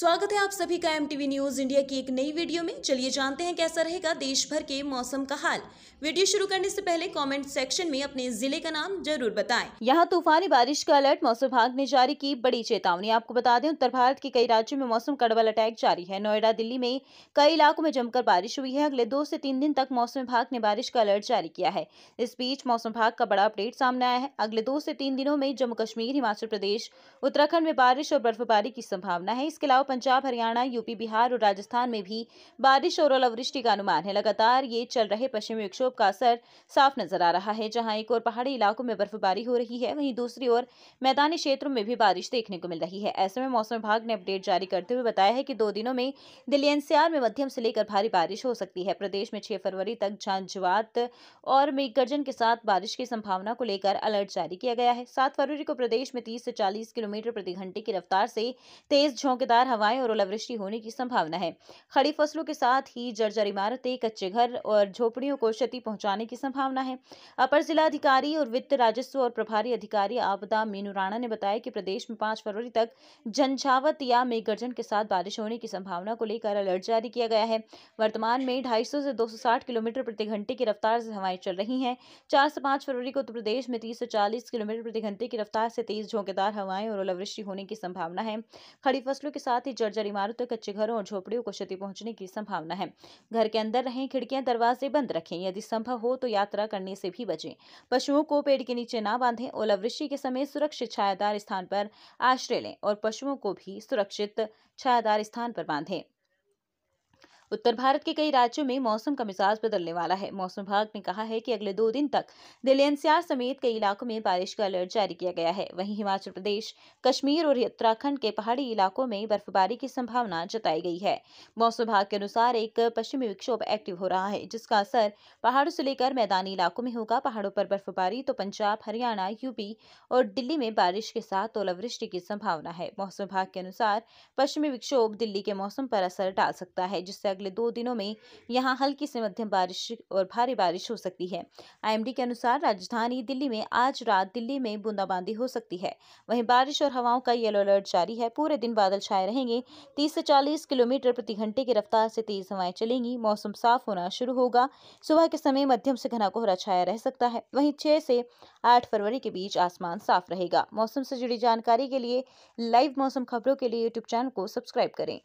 स्वागत है आप सभी का एम न्यूज इंडिया की एक नई वीडियो में चलिए जानते हैं कैसा रहेगा देश भर के मौसम का हाल वीडियो शुरू करने से पहले कमेंट सेक्शन में अपने जिले का नाम जरूर बताएं। यहाँ तूफानी बारिश का अलर्ट मौसम विभाग ने जारी की बड़ी चेतावनी आपको बता दें उत्तर भारत के कई राज्यों में मौसम कड़वल अटैक जारी है नोएडा दिल्ली में कई इलाकों में जमकर बारिश हुई है अगले दो से तीन दिन तक मौसम विभाग ने बारिश का अलर्ट जारी किया है इस बीच मौसम विभाग का बड़ा अपडेट सामने आया है अगले दो से तीन दिनों में जम्मू कश्मीर हिमाचल प्रदेश उत्तराखंड में बारिश और बर्फबारी की संभावना है इसके अलावा पंजाब हरियाणा यूपी बिहार और राजस्थान में भी बारिश और ओलावृष्टि का अनुमान है लगातार ये चल रहे पश्चिमी विक्षोभ का असर साफ नजर आ रहा है जहां एक और पहाड़ी इलाकों में बर्फबारी हो रही है वहीं दूसरी ओर मैदानी क्षेत्रों में भी बारिश देखने को मिल रही है ऐसे में मौसम विभाग ने अपडेट जारी करते हुए बताया है कि दो दिनों में दिल्ली एनसीआर में मध्यम से लेकर भारी बारिश हो सकती है प्रदेश में छह फरवरी तक झांझवात और मेघगर्जन के साथ बारिश की संभावना को लेकर अलर्ट जारी किया गया है सात फरवरी को प्रदेश में तीस से चालीस किलोमीटर प्रति घंटे की रफ्तार से तेज झोंकेदार हवा हवाएं और ओलावृष्टि होने की संभावना है खड़ी फसलों के साथ ही जर्जर इमारतें कच्चे घर और झोपड़ियों को क्षति पहुंचाने की संभावना है अपर जिलाधिकारी और वित्त राजस्व और प्रभारी अधिकारी आपदा मीनू राणा ने बताया कि प्रदेश में पांच फरवरी तक झंझावत या मेघगर्जन के साथ बारिश होने की संभावना को लेकर अलर्ट जारी किया गया है वर्तमान में ढाई से 260 किलोमीटर प्रति घंटे की रफ्तार से हवाएं चल रही हैं चार से पांच फरवरी को उत्तर तो प्रदेश में तीस से चालीस किलोमीटर प्रति घंटे की रफ्तार से तेज झोंकेदार हवाएं और ओलावृष्टि होने की संभावना है खड़ी फसलों के साथ ही जर्जर इमारतों कच्चे घरों और झोपड़ियों को क्षति पहुंचने की संभावना है घर के अंदर रहें खिड़कियां दरवाजे बंद रखें यदि संभव हो तो यात्रा करने से भी बचें पशुओं को पेड़ के नीचे ना बांधें ओलावृष्टि के समय सुरक्षित छायादार स्थान पर आश्रय लें और पशुओं को भी सुरक्षित छायादार स्थान पर बांधें उत्तर भारत के कई राज्यों में मौसम का मिजाज बदलने वाला है मौसम विभाग ने कहा है कि अगले दो दिन तक दिल्ली एनसीआर समेत कई इलाकों में बारिश का अलर्ट जारी किया गया है वहीं हिमाचल प्रदेश कश्मीर और उत्तराखंड के पहाड़ी इलाकों में बर्फबारी की संभावना जताई गई है मौसम विभाग के अनुसार एक पश्चिमी विक्षोभ एक्टिव हो रहा है जिसका असर पहाड़ों से लेकर मैदानी इलाकों में होगा पहाड़ों पर बर्फबारी तो पंजाब हरियाणा यूपी और दिल्ली में बारिश के साथ ओलावृष्टि की संभावना है मौसम विभाग के अनुसार पश्चिमी विक्षोभ दिल्ली के मौसम पर असर डाल सकता है जिससे अगले दो दिनों में यहाँ हल्की से मध्यम बारिश और भारी बारिश हो सकती है आईएमडी के अनुसार राजधानी दिल्ली में आज रात दिल्ली में बूंदाबांदी हो सकती है वहीं बारिश और हवाओं का येलो अलर्ट जारी है पूरे दिन बादल छाए रहेंगे तीस से चालीस किलोमीटर प्रति घंटे की रफ्तार से तेज हवाएं चलेंगी मौसम साफ होना शुरू होगा सुबह के समय मध्यम से घना कोहरा छाया रह सकता है वहीं छह से आठ फरवरी के बीच आसमान साफ रहेगा मौसम से जुड़ी जानकारी के लिए लाइव मौसम खबरों के लिए यूट्यूब चैनल को सब्सक्राइब करें